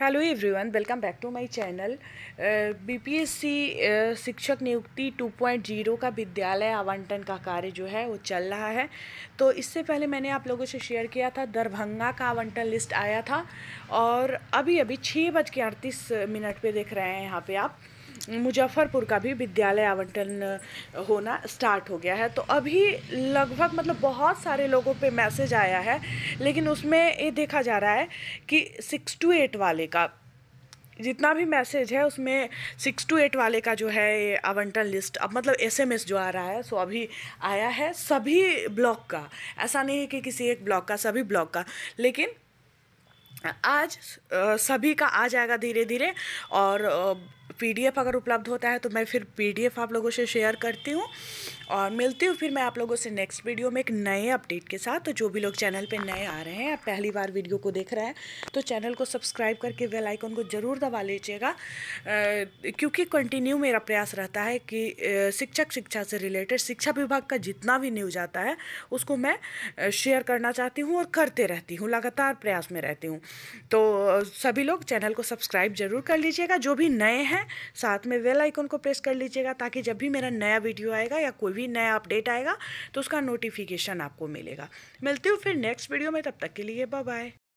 hello everyone welcome back to my channel BPSC शिक्षक नियुक्ति 2.0 का विद्यालय आवंटन का कार्य जो है वो चल रहा है तो इससे पहले मैंने आप लोगों से शेयर किया था दरभंगा का आवंटन लिस्ट आया था और अभी अभी छः बज के अड़तीस मिनट पर देख रहे हैं यहाँ पे आप मुजफ्फरपुर का भी विद्यालय आवंटन होना स्टार्ट हो गया है तो अभी लगभग मतलब बहुत सारे लोगों पे मैसेज आया है लेकिन उसमें ये देखा जा रहा है कि सिक्स टू एट वाले का जितना भी मैसेज है उसमें सिक्स टू एट वाले का जो है ये आवंटन लिस्ट अब मतलब एसएमएस जो आ रहा है सो अभी आया है सभी ब्लॉक का ऐसा नहीं है कि किसी एक ब्लॉक का सभी ब्लॉक का लेकिन आज सभी का आ जाएगा धीरे धीरे और पीडीएफ अगर उपलब्ध होता है तो मैं फिर पीडीएफ आप लोगों से शेयर करती हूँ और मिलती हूँ फिर मैं आप लोगों से नेक्स्ट वीडियो में एक नए अपडेट के साथ तो जो भी लोग चैनल पे नए आ रहे हैं आप पहली बार वीडियो को देख रहे हैं तो चैनल को सब्सक्राइब करके वेल आइकन को ज़रूर दबा लीजिएगा क्योंकि कंटिन्यू मेरा प्रयास रहता है कि शिक्षक शिक्षा से रिलेटेड शिक्षा विभाग का जितना भी न्यूज आता है उसको मैं शेयर करना चाहती हूँ और करते रहती हूँ लगातार प्रयास में रहती हूँ तो सभी लोग चैनल को सब्सक्राइब जरूर कर लीजिएगा जो भी नए हैं साथ में वेल आइकन को प्रेस कर लीजिएगा ताकि जब भी मेरा नया वीडियो आएगा या कोई भी नया अपडेट आएगा तो उसका नोटिफिकेशन आपको मिलेगा मिलती हूँ फिर नेक्स्ट वीडियो में तब तक के लिए बाय